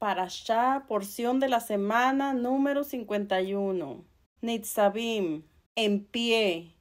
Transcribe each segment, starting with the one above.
para Sha, porción de la semana número 51. Nitzabim, en pie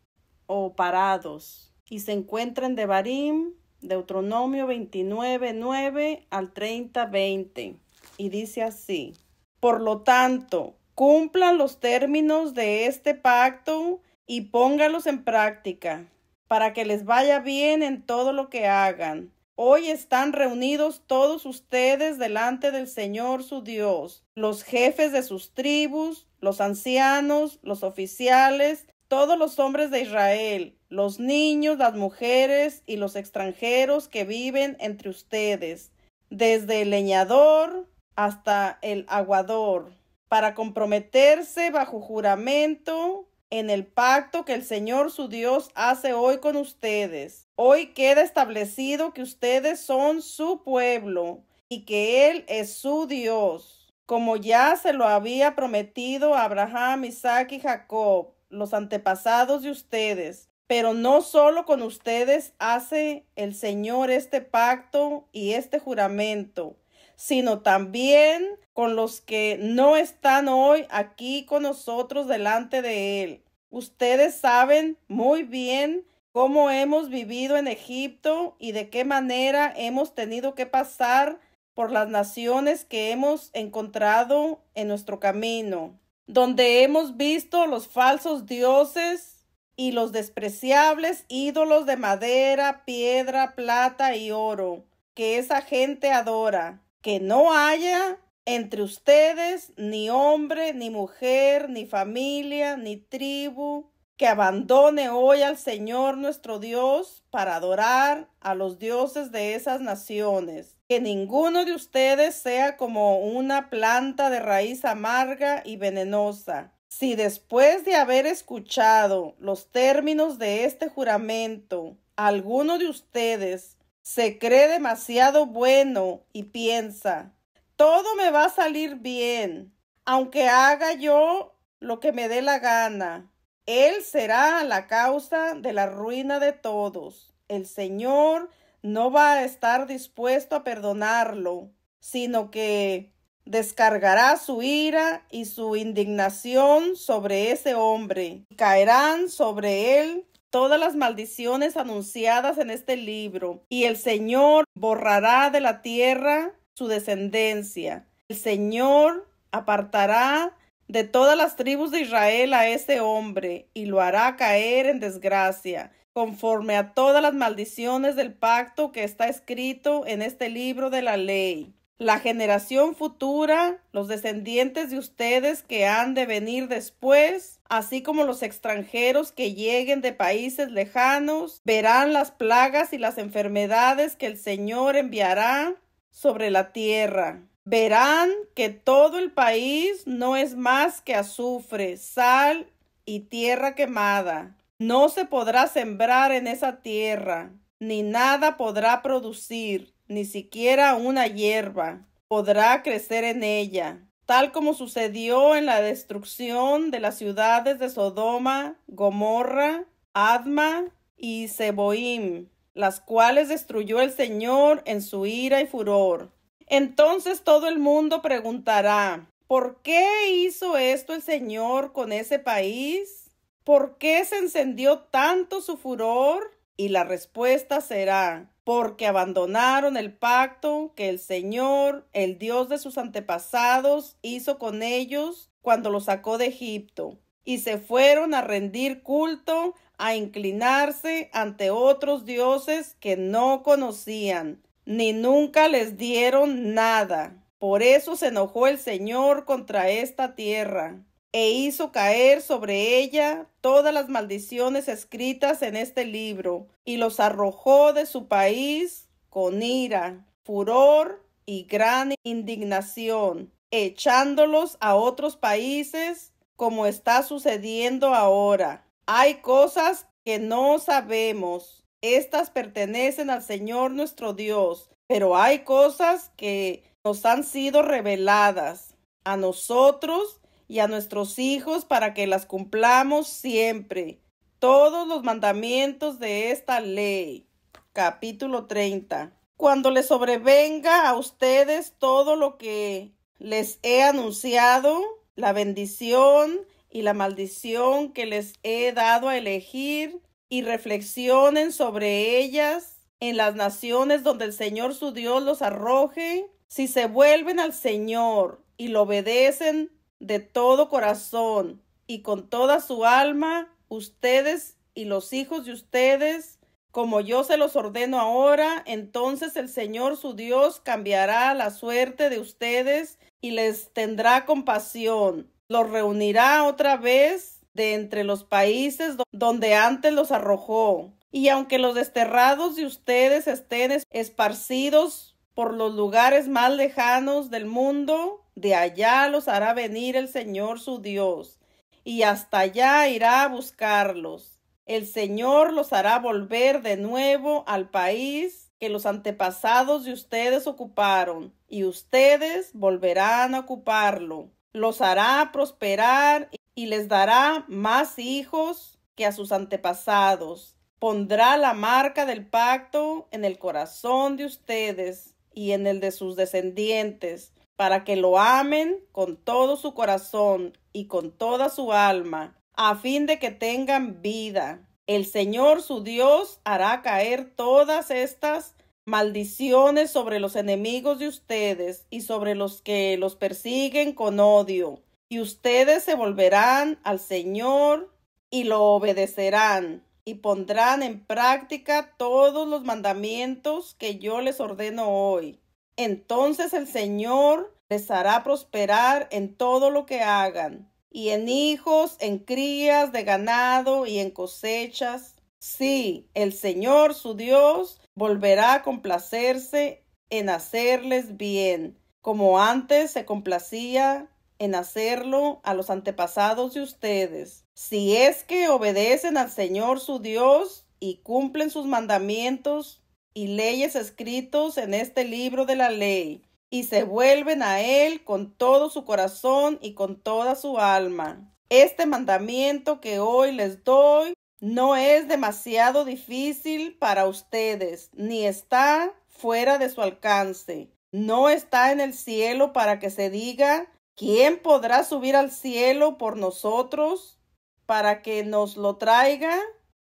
o parados. Y se encuentran de Barim, Deuteronomio 29, 9 al 30, 20. Y dice así. Por lo tanto, cumplan los términos de este pacto y póngalos en práctica, para que les vaya bien en todo lo que hagan Hoy están reunidos todos ustedes delante del Señor su Dios, los jefes de sus tribus, los ancianos, los oficiales, todos los hombres de Israel, los niños, las mujeres y los extranjeros que viven entre ustedes, desde el leñador hasta el aguador, para comprometerse bajo juramento en el pacto que el Señor su Dios hace hoy con ustedes Hoy queda establecido que ustedes son su pueblo y que Él es su Dios, como ya se lo había prometido a Abraham, Isaac y Jacob, los antepasados de ustedes. Pero no solo con ustedes hace el Señor este pacto y este juramento, sino también con los que no están hoy aquí con nosotros delante de Él. Ustedes saben muy bien cómo hemos vivido en Egipto y de qué manera hemos tenido que pasar por las naciones que hemos encontrado en nuestro camino, donde hemos visto los falsos dioses y los despreciables ídolos de madera, piedra, plata y oro que esa gente adora, que no haya entre ustedes ni hombre, ni mujer, ni familia, ni tribu, que abandone hoy al Señor nuestro Dios para adorar a los dioses de esas naciones. Que ninguno de ustedes sea como una planta de raíz amarga y venenosa. Si después de haber escuchado los términos de este juramento, alguno de ustedes se cree demasiado bueno y piensa, todo me va a salir bien, aunque haga yo lo que me dé la gana él será la causa de la ruina de todos. El Señor no va a estar dispuesto a perdonarlo, sino que descargará su ira y su indignación sobre ese hombre. Caerán sobre él todas las maldiciones anunciadas en este libro, y el Señor borrará de la tierra su descendencia. El Señor apartará de todas las tribus de Israel a ese hombre, y lo hará caer en desgracia, conforme a todas las maldiciones del pacto que está escrito en este libro de la ley. La generación futura, los descendientes de ustedes que han de venir después, así como los extranjeros que lleguen de países lejanos, verán las plagas y las enfermedades que el Señor enviará sobre la tierra. Verán que todo el país no es más que azufre, sal y tierra quemada. No se podrá sembrar en esa tierra, ni nada podrá producir, ni siquiera una hierba podrá crecer en ella, tal como sucedió en la destrucción de las ciudades de Sodoma, Gomorra, Adma y Seboim, las cuales destruyó el Señor en su ira y furor. Entonces todo el mundo preguntará, ¿por qué hizo esto el Señor con ese país? ¿Por qué se encendió tanto su furor? Y la respuesta será, porque abandonaron el pacto que el Señor, el Dios de sus antepasados, hizo con ellos cuando los sacó de Egipto, y se fueron a rendir culto, a inclinarse ante otros dioses que no conocían ni nunca les dieron nada. Por eso se enojó el Señor contra esta tierra e hizo caer sobre ella todas las maldiciones escritas en este libro, y los arrojó de su país con ira, furor y gran indignación, echándolos a otros países como está sucediendo ahora. Hay cosas que no sabemos estas pertenecen al Señor nuestro Dios, pero hay cosas que nos han sido reveladas a nosotros y a nuestros hijos para que las cumplamos siempre. Todos los mandamientos de esta ley. Capítulo 30. Cuando les sobrevenga a ustedes todo lo que les he anunciado, la bendición y la maldición que les he dado a elegir, y reflexionen sobre ellas en las naciones donde el Señor su Dios los arroje, si se vuelven al Señor y lo obedecen de todo corazón y con toda su alma, ustedes y los hijos de ustedes, como yo se los ordeno ahora, entonces el Señor su Dios cambiará la suerte de ustedes y les tendrá compasión. Los reunirá otra vez de entre los países donde antes los arrojó. Y aunque los desterrados de ustedes estén esparcidos por los lugares más lejanos del mundo, de allá los hará venir el Señor su Dios, y hasta allá irá a buscarlos. El Señor los hará volver de nuevo al país que los antepasados de ustedes ocuparon, y ustedes volverán a ocuparlo. Los hará prosperar y les dará más hijos que a sus antepasados. Pondrá la marca del pacto en el corazón de ustedes y en el de sus descendientes, para que lo amen con todo su corazón y con toda su alma, a fin de que tengan vida. El Señor su Dios hará caer todas estas maldiciones sobre los enemigos de ustedes y sobre los que los persiguen con odio y ustedes se volverán al Señor y lo obedecerán y pondrán en práctica todos los mandamientos que yo les ordeno hoy. Entonces el Señor les hará prosperar en todo lo que hagan, y en hijos, en crías de ganado y en cosechas. Sí, el Señor su Dios volverá a complacerse en hacerles bien, como antes se complacía en hacerlo a los antepasados de ustedes, si es que obedecen al Señor su Dios y cumplen sus mandamientos y leyes escritos en este libro de la ley, y se vuelven a Él con todo su corazón y con toda su alma. Este mandamiento que hoy les doy no es demasiado difícil para ustedes, ni está fuera de su alcance. No está en el cielo para que se diga ¿quién podrá subir al cielo por nosotros para que nos lo traiga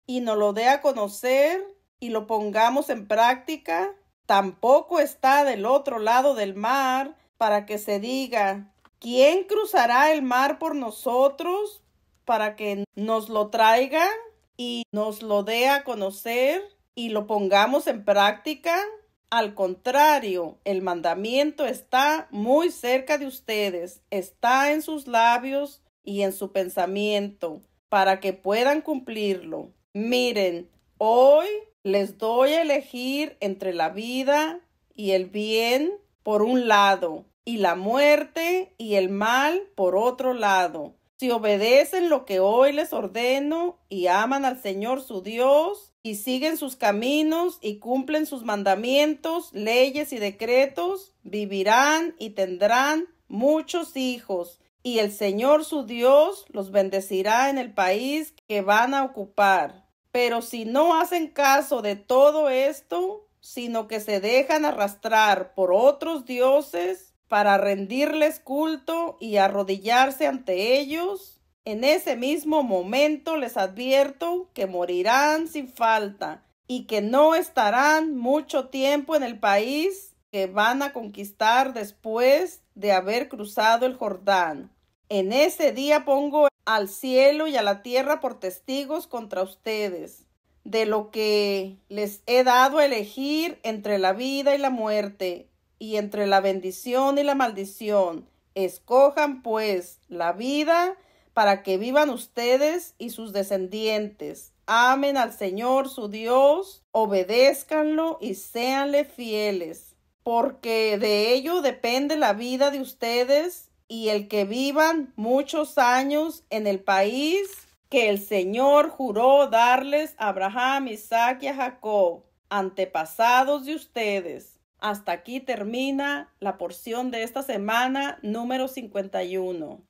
y nos lo dé a conocer y lo pongamos en práctica? Tampoco está del otro lado del mar para que se diga, ¿quién cruzará el mar por nosotros para que nos lo traiga y nos lo dé a conocer y lo pongamos en práctica? Al contrario, el mandamiento está muy cerca de ustedes, está en sus labios y en su pensamiento, para que puedan cumplirlo. Miren, hoy les doy a elegir entre la vida y el bien por un lado, y la muerte y el mal por otro lado si obedecen lo que hoy les ordeno y aman al Señor su Dios y siguen sus caminos y cumplen sus mandamientos, leyes y decretos, vivirán y tendrán muchos hijos, y el Señor su Dios los bendecirá en el país que van a ocupar. Pero si no hacen caso de todo esto, sino que se dejan arrastrar por otros dioses, para rendirles culto y arrodillarse ante ellos, en ese mismo momento les advierto que morirán sin falta y que no estarán mucho tiempo en el país que van a conquistar después de haber cruzado el Jordán. En ese día pongo al cielo y a la tierra por testigos contra ustedes de lo que les he dado a elegir entre la vida y la muerte, y entre la bendición y la maldición. Escojan pues la vida para que vivan ustedes y sus descendientes. Amen al Señor su Dios, obedézcanlo y séanle fieles, porque de ello depende la vida de ustedes y el que vivan muchos años en el país que el Señor juró darles a Abraham, Isaac y a Jacob, antepasados de ustedes. Hasta aquí termina la porción de esta semana número 51.